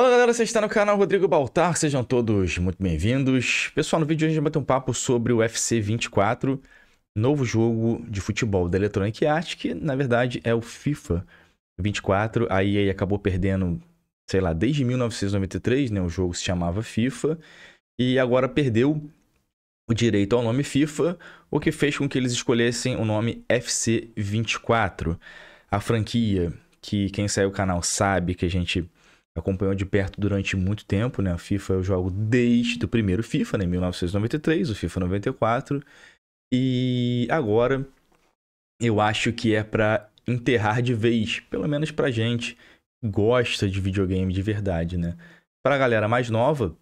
Fala galera, você está no canal Rodrigo Baltar, sejam todos muito bem-vindos. Pessoal, no vídeo de hoje a gente vai ter um papo sobre o FC 24, novo jogo de futebol da Electronic Arts, que na verdade é o FIFA 24. A EA acabou perdendo, sei lá, desde 1993, né? O jogo se chamava FIFA e agora perdeu o direito ao nome FIFA, o que fez com que eles escolhessem o nome FC 24. A franquia, que quem segue o canal sabe que a gente acompanhou de perto durante muito tempo, né? A FIFA eu jogo desde o primeiro FIFA, né? 1993, o FIFA 94. E agora eu acho que é para enterrar de vez, pelo menos pra gente que gosta de videogame de verdade, né? Pra galera mais nova,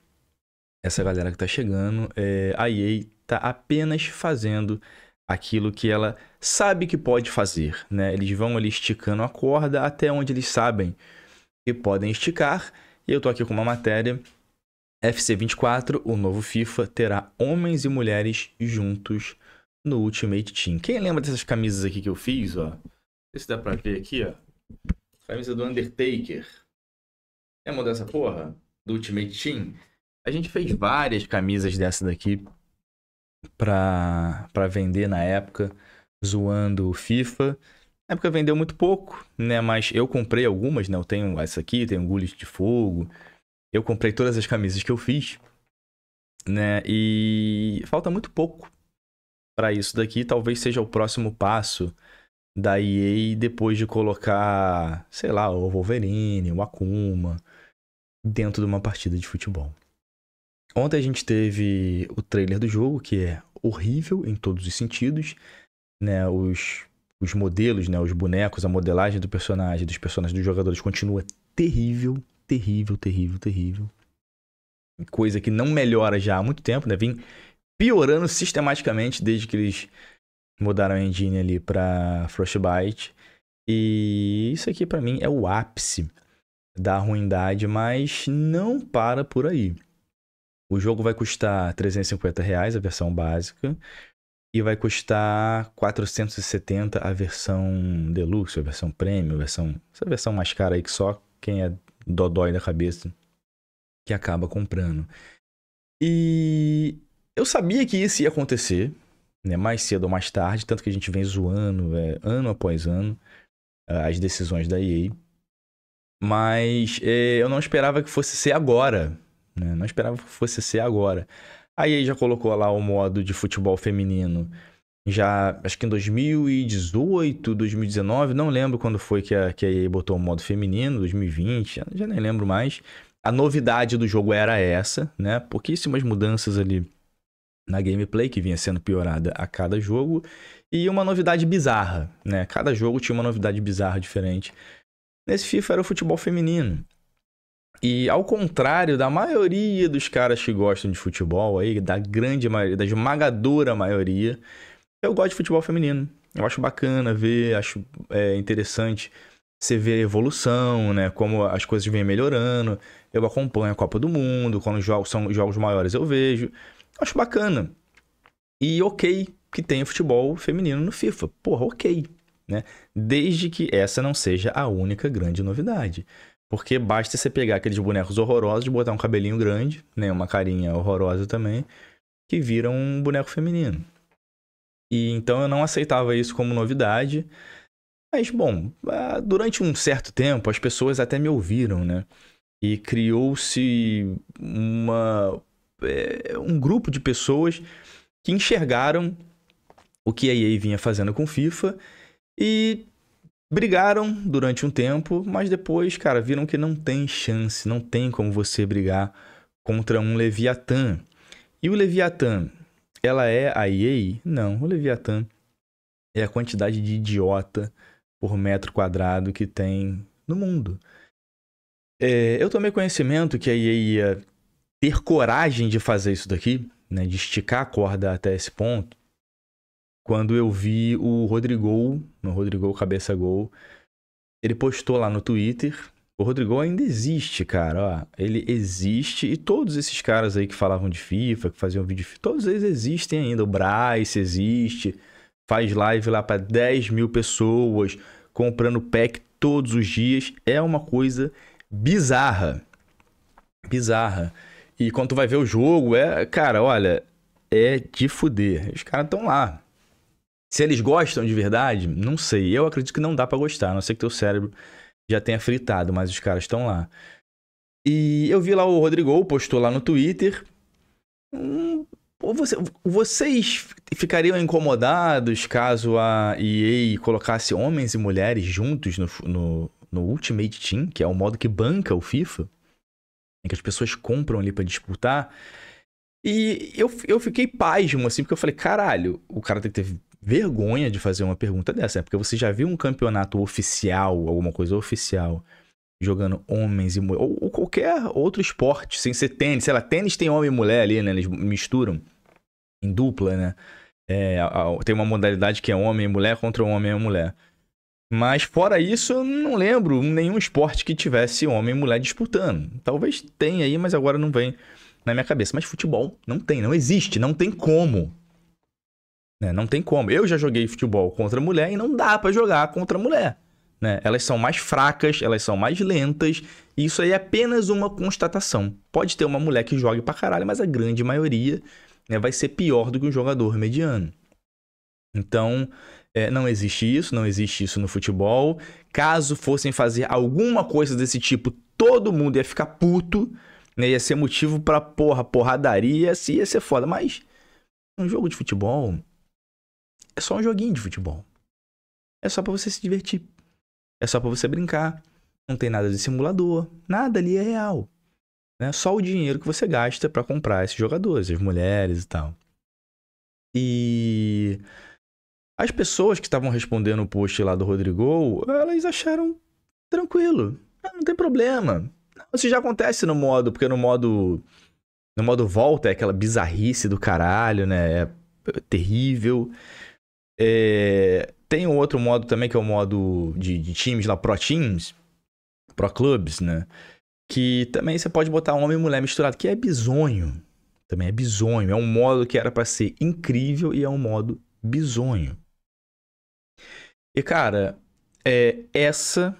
essa galera que tá chegando, é, a EA tá apenas fazendo aquilo que ela sabe que pode fazer, né? Eles vão ali esticando a corda até onde eles sabem que podem esticar. E eu tô aqui com uma matéria. FC24, o novo FIFA, terá homens e mulheres juntos no Ultimate Team. Quem lembra dessas camisas aqui que eu fiz, ó? Não sei se dá pra ver aqui, ó. Camisa do Undertaker. Lembra dessa porra? Do Ultimate Team? A gente fez várias camisas dessa daqui pra, pra vender na época, zoando o FIFA. Na época vendeu muito pouco, né? Mas eu comprei algumas, né? Eu tenho essa aqui, tenho gules de fogo. Eu comprei todas as camisas que eu fiz, né? E falta muito pouco para isso daqui. Talvez seja o próximo passo da EA depois de colocar, sei lá, o Wolverine, o Akuma dentro de uma partida de futebol. Ontem a gente teve o trailer do jogo, que é horrível em todos os sentidos, né? Os os modelos, né, os bonecos, a modelagem do personagem, dos personagens dos jogadores continua terrível, terrível, terrível, terrível. Coisa que não melhora já há muito tempo, né? Vem piorando sistematicamente desde que eles mudaram a engine ali para Frostbite. E isso aqui para mim é o ápice da ruindade, mas não para por aí. O jogo vai custar 350 reais a versão básica. E vai custar 470 a versão deluxe, a versão premium, a versão, essa versão mais cara aí que só quem é dodói da cabeça que acaba comprando. E eu sabia que isso ia acontecer, né, mais cedo ou mais tarde, tanto que a gente vem zoando é, ano após ano ah, as decisões da EA. Mas é, eu não esperava que fosse ser agora. Né? Não esperava que fosse ser agora. Aí já colocou lá o modo de futebol feminino. Já, acho que em 2018, 2019, não lembro quando foi que a, que a EA botou o modo feminino, 2020, já nem lembro mais. A novidade do jogo era essa, né? Pouquíssimas mudanças ali na gameplay, que vinha sendo piorada a cada jogo. E uma novidade bizarra, né? Cada jogo tinha uma novidade bizarra diferente. Nesse FIFA era o futebol feminino. E ao contrário da maioria dos caras que gostam de futebol aí, da grande maioria, da esmagadora maioria, eu gosto de futebol feminino. Eu acho bacana ver, acho é, interessante você ver a evolução, né? Como as coisas vêm melhorando. Eu acompanho a Copa do Mundo, quando jogos são jogos maiores eu vejo. Acho bacana. E ok que tenha futebol feminino no FIFA. Porra, ok. Né? Desde que essa não seja a única grande novidade. Porque basta você pegar aqueles bonecos horrorosos e botar um cabelinho grande, né, uma carinha horrorosa também, que vira um boneco feminino. E então eu não aceitava isso como novidade. Mas bom, ah, durante um certo tempo as pessoas até me ouviram, né? E criou-se uma é, um grupo de pessoas que enxergaram o que a EA vinha fazendo com FIFA e Brigaram durante um tempo, mas depois, cara, viram que não tem chance, não tem como você brigar contra um Leviatã. E o Leviatã, ela é a EA? Não, o Leviatã é a quantidade de idiota por metro quadrado que tem no mundo. É, eu tomei conhecimento que a EA ia ter coragem de fazer isso daqui, né, de esticar a corda até esse ponto, quando eu vi o Rodrigo, o Rodrigo Cabeça Gol, ele postou lá no Twitter. O Rodrigo ainda existe, cara. Ó, ele existe. E todos esses caras aí que falavam de FIFA, que faziam vídeo de FIFA, todos eles existem ainda. O Bryce existe. Faz live lá para 10 mil pessoas, comprando pack todos os dias. É uma coisa bizarra. Bizarra. E quando tu vai ver o jogo, é. Cara, olha, é de fuder. Os caras estão lá. Se eles gostam de verdade, não sei. Eu acredito que não dá para gostar, a não sei que teu cérebro já tenha fritado, mas os caras estão lá. E eu vi lá o Rodrigo postou lá no Twitter. Hum, você, vocês ficariam incomodados caso a EA colocasse homens e mulheres juntos no, no, no Ultimate Team, que é o modo que banca o FIFA, em que as pessoas compram ali para disputar? E eu, eu fiquei pasmo, assim, porque eu falei, caralho, o cara tem que ter vergonha de fazer uma pergunta dessa, né? Porque você já viu um campeonato oficial, alguma coisa oficial, jogando homens e mulheres, ou, ou, qualquer outro esporte, sem ser tênis, sei lá, tênis tem homem e mulher ali, né? Eles misturam em dupla, né? É, tem uma modalidade que é homem e mulher contra homem e mulher. Mas fora isso, eu não lembro nenhum esporte que tivesse homem e mulher disputando. Talvez tenha aí, mas agora não vem na minha cabeça. Mas futebol não tem, não existe, não tem como. Né? Não tem como. Eu já joguei futebol contra mulher e não dá para jogar contra mulher. Né? Elas são mais fracas, elas são mais lentas. E isso aí é apenas uma constatação. Pode ter uma mulher que jogue pra caralho, mas a grande maioria né, vai ser pior do que um jogador mediano. Então, é, não existe isso, não existe isso no futebol. Caso fossem fazer alguma coisa desse tipo, todo mundo ia ficar puto, né? Ia ser motivo pra porra, porradaria, se ia ser foda. Mas um jogo de futebol é só um joguinho de futebol. É só para você se divertir. É só para você brincar. Não tem nada de simulador. Nada ali é real. Né? Só o dinheiro que você gasta para comprar esses jogadores, as mulheres e tal. E as pessoas que estavam respondendo o post lá do Rodrigo, elas acharam tranquilo. Ah, não tem problema. Isso já acontece no modo, porque no modo. No modo volta é aquela bizarrice do caralho, né? É, é terrível. É, tem um outro modo também, que é o modo de, de times lá, Pro Teams, Pro Clubs, né? Que também você pode botar homem e mulher misturado, que é bizonho. Também é bizonho. É um modo que era para ser incrível e é um modo bizonho. E cara, é, essa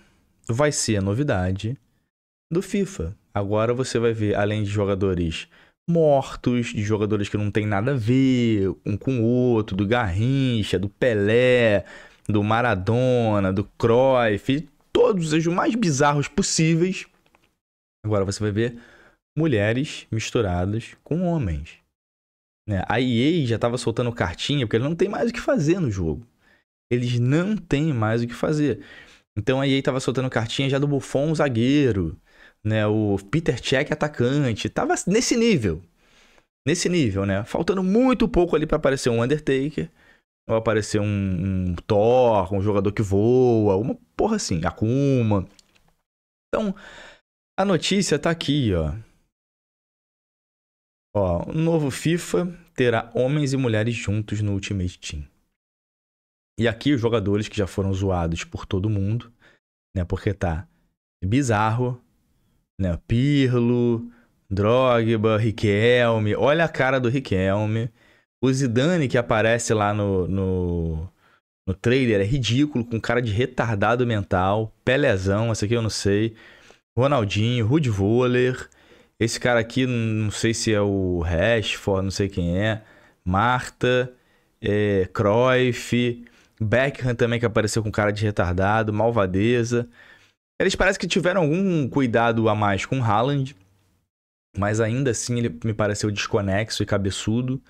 vai ser a novidade do FIFA. Agora você vai ver, além de jogadores mortos, de jogadores que não tem nada a ver um com o outro, do Garrincha, do Pelé, do Maradona, do Cruyff, todos os mais bizarros possíveis. Agora você vai ver mulheres misturadas com homens. Né? A EA já estava soltando cartinha porque eles não tem mais o que fazer no jogo. Eles não têm mais o que fazer. Então a EA estava soltando cartinha já do Buffon, zagueiro né? O Peter Cech atacante, tava nesse nível. Nesse nível, né? Faltando muito pouco ali para aparecer um Undertaker, ou aparecer um, um, Thor, um jogador que voa, uma porra assim, Akuma. Então, a notícia tá aqui, ó. Ó, o novo FIFA terá homens e mulheres juntos no Ultimate Team. E aqui os jogadores que já foram zoados por todo mundo, né? Porque tá Bizarro, né? Pirlo, Drogba, Riquelme. Olha a cara do Riquelme. O Zidane que aparece lá no, no, no trailer é ridículo, com cara de retardado mental. Pelezão, esse aqui eu não sei. Ronaldinho, Rude Voller. Esse cara aqui, não sei se é o Rashford, não sei quem é. Marta, é, Cruyff, Beckham também que apareceu com cara de retardado, Malvadeza. Eles parecem que tiveram algum cuidado a mais com o Haaland, mas ainda assim ele me pareceu desconexo e cabeçudo.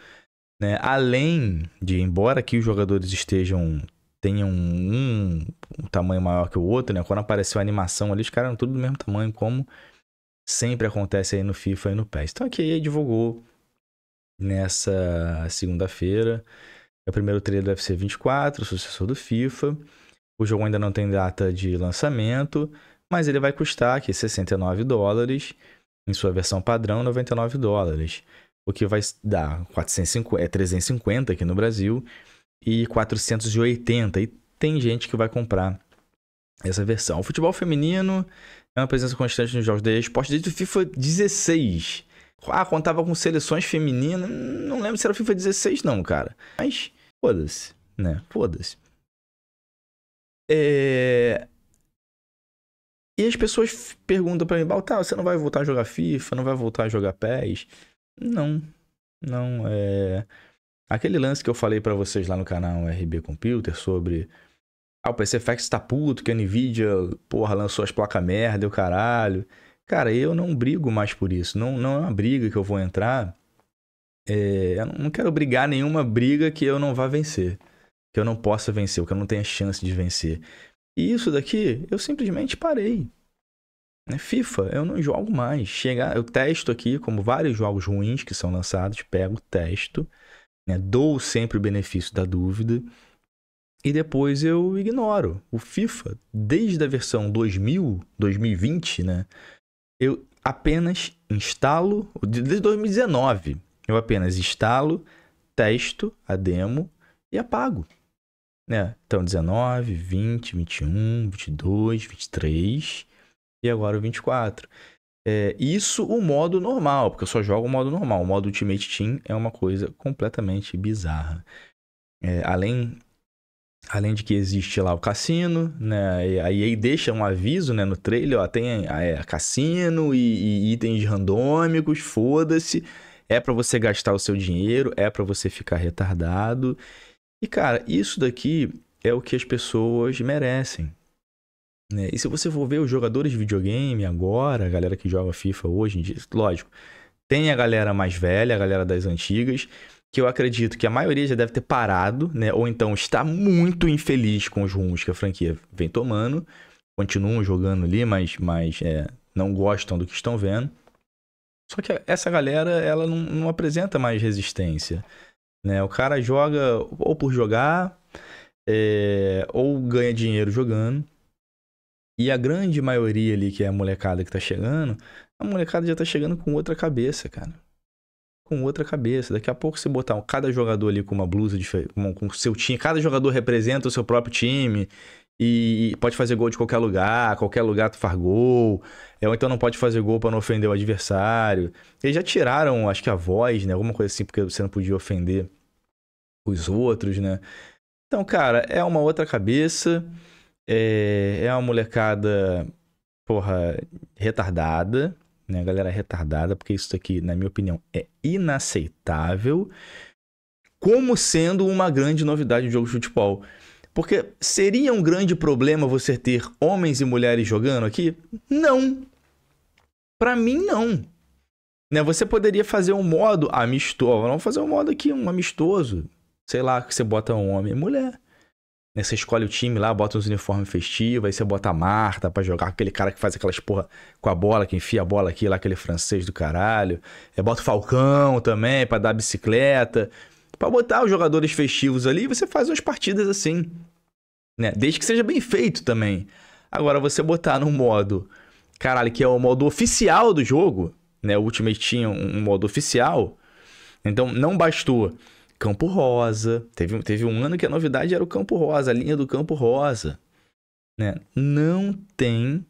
Né? Além de, embora que os jogadores estejam tenham um, um tamanho maior que o outro, né? Quando apareceu a animação ali, os caras eram tudo do mesmo tamanho, como sempre acontece aí no FIFA e no PES. Então aqui EA divulgou nessa segunda-feira. É o primeiro trailer do FC 24, sucessor do FIFA. O jogo ainda não tem data de lançamento, mas ele vai custar aqui 69 dólares, em sua versão padrão 99 dólares, o que vai dar 450, é 350 aqui no Brasil e 480. E tem gente que vai comprar essa versão. O futebol feminino é uma presença constante nos jogos de esporte desde o FIFA 16. Ah, contava com seleções femininas. Não lembro se era FIFA 16, não, cara. Mas foda-se, né? Foda-se. É... E as pessoas perguntam para mim, Baltar, você não vai voltar a jogar FIFA, não vai voltar a jogar PES? Não, não, é... Aquele lance que eu falei para vocês lá no canal RB Computer sobre... Ah, o PCFX tá puto, que a NVIDIA, porra, lançou as placas merda, o caralho. Cara, eu não brigo mais por isso, não, não é uma briga que eu vou entrar... É... Eu não quero brigar nenhuma briga que eu não vá vencer que eu não possa vencer, ou que eu não tenha chance de vencer. E isso daqui, eu simplesmente parei. É FIFA, eu não jogo mais. Chega, eu testo aqui, como vários jogos ruins que são lançados, pego, testo, né? dou sempre o benefício da dúvida e depois eu ignoro. O FIFA, desde a versão 2000, 2020, né? Eu apenas instalo, desde 2019, eu apenas instalo, testo a demo e apago né? Então, 19, 20, 21, 22, 23 e agora o 24. É, isso o modo normal, porque eu só jogo o modo normal. O modo Ultimate Team é uma coisa completamente bizarra. É, além Além de que existe lá o cassino, né? E aí deixa um aviso, né, no trailer, ó, tem ah, é, cassino e, e itens randômicos, foda-se. É para você gastar o seu dinheiro, é para você ficar retardado. E cara, isso daqui é o que as pessoas merecem. Né? E se você for ver os jogadores de videogame agora, a galera que joga FIFA hoje em dia, lógico, tem a galera mais velha, a galera das antigas, que eu acredito que a maioria já deve ter parado, né? Ou então está muito infeliz com os rumos que a franquia vem tomando, continuam jogando ali, mas, mas é, não gostam do que estão vendo. Só que essa galera, ela não, não apresenta mais resistência. Né? O cara joga ou por jogar, é, ou ganha dinheiro jogando. E a grande maioria ali, que é a molecada que tá chegando, a molecada já tá chegando com outra cabeça, cara. Com outra cabeça. Daqui a pouco você botar cada jogador ali com uma blusa diferente, com seu time, cada jogador representa o seu próprio time e pode fazer gol de qualquer lugar, qualquer lugar tu faz gol, é, ou então não pode fazer gol para não ofender o adversário. Eles já tiraram, acho que a voz, né? Alguma coisa assim, porque você não podia ofender os outros, né? Então, cara, é uma outra cabeça, é, é uma molecada, porra, retardada, né? Galera retardada, porque isso aqui, na minha opinião, é inaceitável, como sendo uma grande novidade do jogo de futebol. Porque seria um grande problema você ter homens e mulheres jogando aqui? Não. Para mim não. Né? Você poderia fazer um modo amistoso, vamos fazer um modo aqui um amistoso, sei lá, que você bota um homem e mulher. Né? Você escolhe o time lá, bota uns uniformes festivos, aí você bota a Marta para jogar, aquele cara que faz aquelas porra com a bola, que enfia a bola aqui, lá aquele francês do caralho. É bota o Falcão também para dar bicicleta. Para botar os jogadores festivos ali, você faz umas partidas assim. Né? Desde que seja bem feito também. Agora, você botar no modo, caralho, que é o modo oficial do jogo, né? O Ultimate tinha um modo oficial. Então, não bastou Campo Rosa. Teve, teve um ano que a novidade era o Campo Rosa, a linha do Campo Rosa. Né? Não tem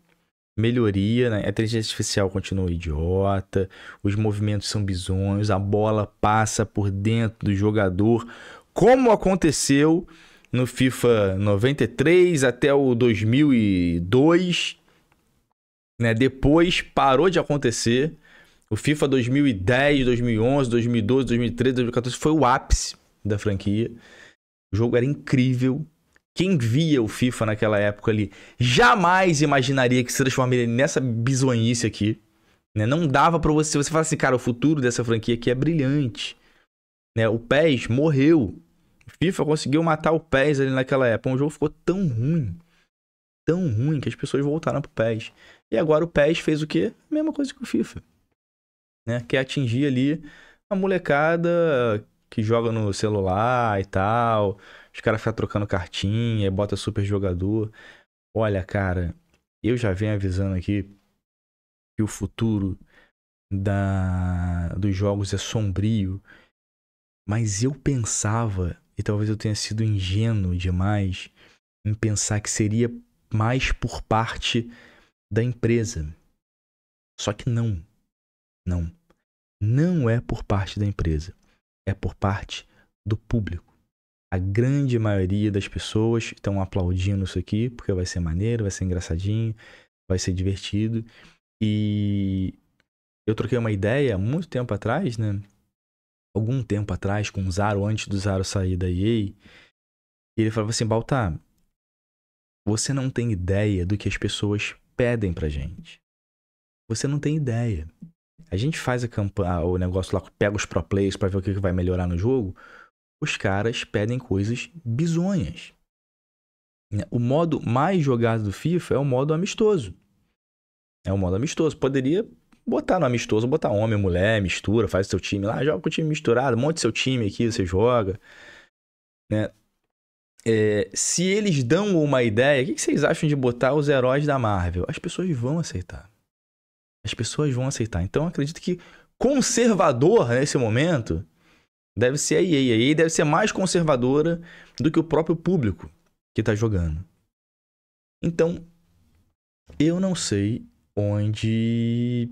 melhoria, né? A inteligência artificial continua idiota, os movimentos são bizonhos, a bola passa por dentro do jogador, como aconteceu no FIFA 93 até o 2002. Né? Depois parou de acontecer. O FIFA 2010, 2011, 2012, 2013, 2014 foi o ápice da franquia. O jogo era incrível. Quem via o FIFA naquela época ali jamais imaginaria que se transformaria nessa bizonhice aqui. Né? Não dava para você. Você fala assim, cara, o futuro dessa franquia aqui é brilhante. Né? O PES morreu. FIFA conseguiu matar o PES ali naquela época. o jogo ficou tão ruim, tão ruim, que as pessoas voltaram pro PES. E agora o PES fez o quê? A mesma coisa que o FIFA. Né? Quer atingir ali a molecada que joga no celular e tal. Os caras ficam trocando cartinha, bota super jogador. Olha, cara, eu já venho avisando aqui que o futuro da dos jogos é sombrio. Mas eu pensava e talvez eu tenha sido ingênuo demais em pensar que seria mais por parte da empresa. Só que não. Não. Não é por parte da empresa. É por parte do público. A grande maioria das pessoas estão aplaudindo isso aqui porque vai ser maneiro, vai ser engraçadinho, vai ser divertido. E eu troquei uma ideia muito tempo atrás, né? algum tempo atrás com o Zaro, antes do Zaro sair da EA. ele falava assim: Baltar, você não tem ideia do que as pessoas pedem pra gente. Você não tem ideia. A gente faz a campanha, o negócio lá, pega os pro players pra ver o que vai melhorar no jogo. Os caras pedem coisas bizonhas. O modo mais jogado do FIFA é o modo amistoso. É um modo amistoso. Poderia botar no amistoso, botar homem, mulher, mistura, faz o seu time lá, joga com o time misturado, monte seu time aqui, você joga. Né? É, se eles dão uma ideia, o que, vocês acham de botar os heróis da Marvel? As pessoas vão aceitar. As pessoas vão aceitar. Então acredito que conservador nesse momento deve ser a EA. A EA deve ser mais conservadora do que o próprio público que está jogando. Então, eu não sei onde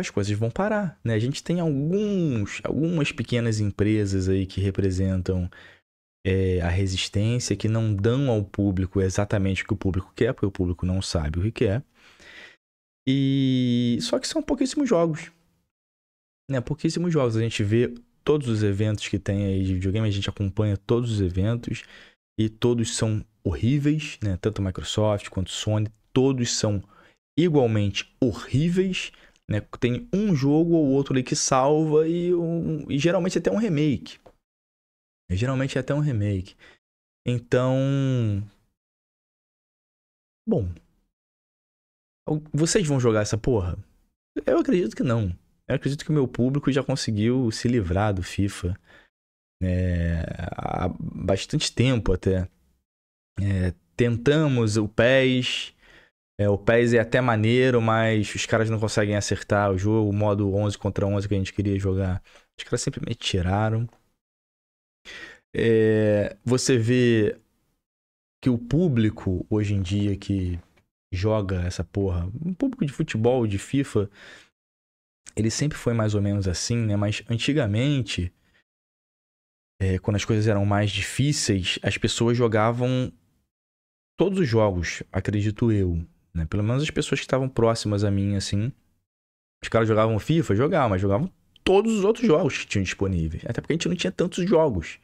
as coisas vão parar, né? A gente tem alguns, algumas pequenas empresas aí que representam é, a resistência, que não dão ao público exatamente o que o público quer, porque o público não sabe o que quer. E só que são pouquíssimos jogos, né? Pouquíssimos jogos. A gente vê todos os eventos que tem aí de videogame, a gente acompanha todos os eventos e todos são horríveis, né? Tanto Microsoft quanto Sony, todos são igualmente horríveis né? Tem um jogo ou outro ali que salva e, um, e geralmente é até um remake. E é, geralmente é até um remake. Então. Bom. Vocês vão jogar essa porra? Eu acredito que não. Eu acredito que o meu público já conseguiu se livrar do FIFA é, há bastante tempo até. É, tentamos o PES, é, o PES é até maneiro, mas os caras não conseguem acertar o jogo, o modo 11 contra 11 que a gente queria jogar. Os caras simplesmente tiraram. É, você vê que o público hoje em dia que joga essa porra, um público de futebol, de FIFA, ele sempre foi mais ou menos assim, né? Mas antigamente, é, quando as coisas eram mais difíceis, as pessoas jogavam todos os jogos, acredito eu, né? Pelo menos as pessoas que estavam próximas a mim, assim. Os caras jogavam FIFA, jogavam, mas jogavam todos os outros jogos que tinham disponíveis. Até porque a gente não tinha tantos jogos.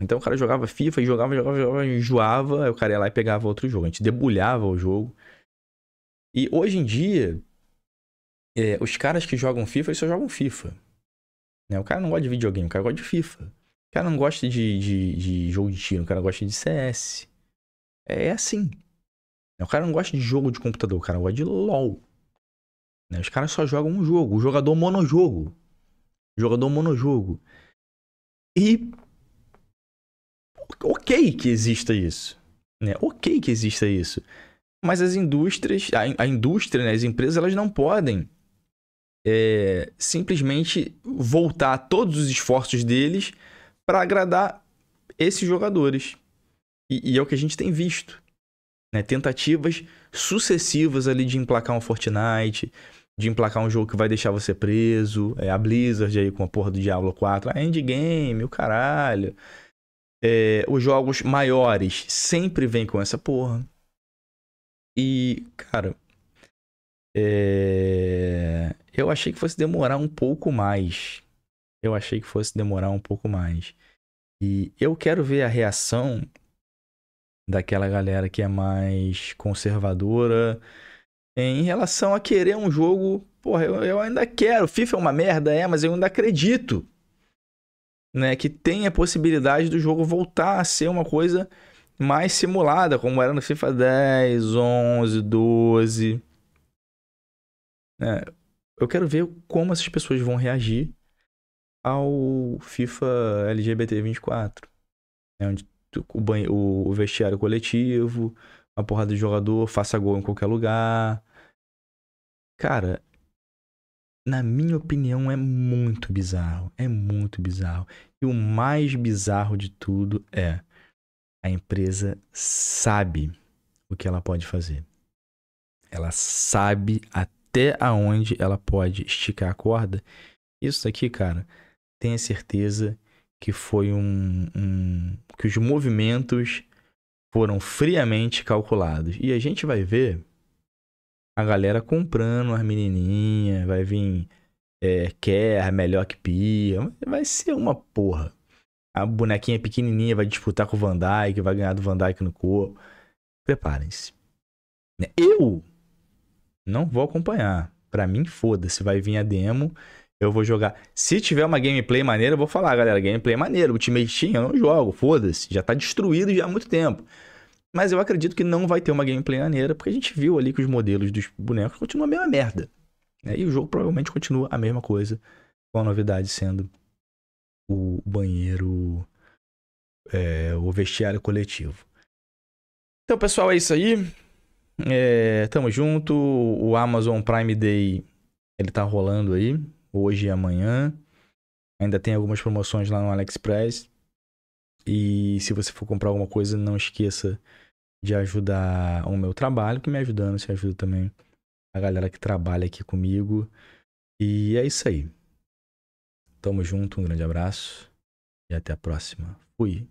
Então o cara jogava FIFA e jogava, jogava, jogava, enjoava, aí o cara ia lá e pegava outro jogo. A gente debulhava o jogo. E hoje em dia, é, os caras que jogam FIFA, eles só jogam FIFA. Né? O cara não gosta de videogame, o cara gosta de FIFA. O cara não gosta de, de, de jogo de tiro, o cara gosta de CS. É assim. Né, o cara não gosta de jogo de computador, o cara gosta de LOL. Né, os caras só jogam um jogo. O jogador monojogo. jogador monojogo. E. Ok que exista isso. Né? Ok que exista isso. Mas as indústrias, a, a indústria, né? as empresas, elas não podem é, simplesmente voltar todos os esforços deles para agradar esses jogadores. E, e é o que a gente tem visto. Né? Tentativas sucessivas ali de emplacar um Fortnite, de emplacar um jogo que vai deixar você preso, é, a Blizzard aí com a porra do Diablo 4, a Endgame, o caralho. É, os jogos maiores sempre vêm com essa porra. E, cara, é... eu achei que fosse demorar um pouco mais. Eu achei que fosse demorar um pouco mais. E eu quero ver a reação daquela galera que é mais conservadora em relação a querer um jogo. Porra, eu, eu ainda quero. FIFA é uma merda, é, mas eu ainda acredito. Né, que tem a possibilidade do jogo voltar a ser uma coisa mais simulada, como era no FIFA 10, 11, 12. É, eu quero ver como essas pessoas vão reagir ao FIFA LGBT 24, né, onde o, banho, o vestiário coletivo, uma porrada de jogador, faça gol em qualquer lugar. Cara, na minha opinião, é muito bizarro. É muito bizarro. E o mais bizarro de tudo é a empresa sabe o que ela pode fazer. Ela sabe até aonde ela pode esticar a corda. Isso aqui, cara, tenha certeza que foi um, um, que os movimentos foram friamente calculados. E a gente vai ver a galera comprando as menininhas, vai vir é, quer, melhor que pia, vai ser uma porra. A bonequinha pequenininha vai disputar com o Van Dyke, vai ganhar do Van Dyke no corpo. Preparem-se. Eu não vou acompanhar. Pra mim, foda-se, vai vir a demo eu vou jogar. Se tiver uma gameplay maneira, eu vou falar, galera, gameplay é maneira. Ultimate Team eu não jogo, foda-se. Já tá destruído já há muito tempo. Mas eu acredito que não vai ter uma gameplay maneira, porque a gente viu ali que os modelos dos bonecos continuam a mesma merda. Né? E o jogo provavelmente continua a mesma coisa, com a novidade sendo o banheiro, é, o vestiário coletivo. Então, pessoal, é isso aí. É, tamo junto. O Amazon Prime Day, ele tá rolando aí hoje e amanhã. Ainda tem algumas promoções lá no AliExpress. E se você for comprar alguma coisa, não esqueça de ajudar o meu trabalho, que me ajudando, se ajuda também a galera que trabalha aqui comigo. E é isso aí. Tamo junto, um grande abraço e até a próxima. Fui.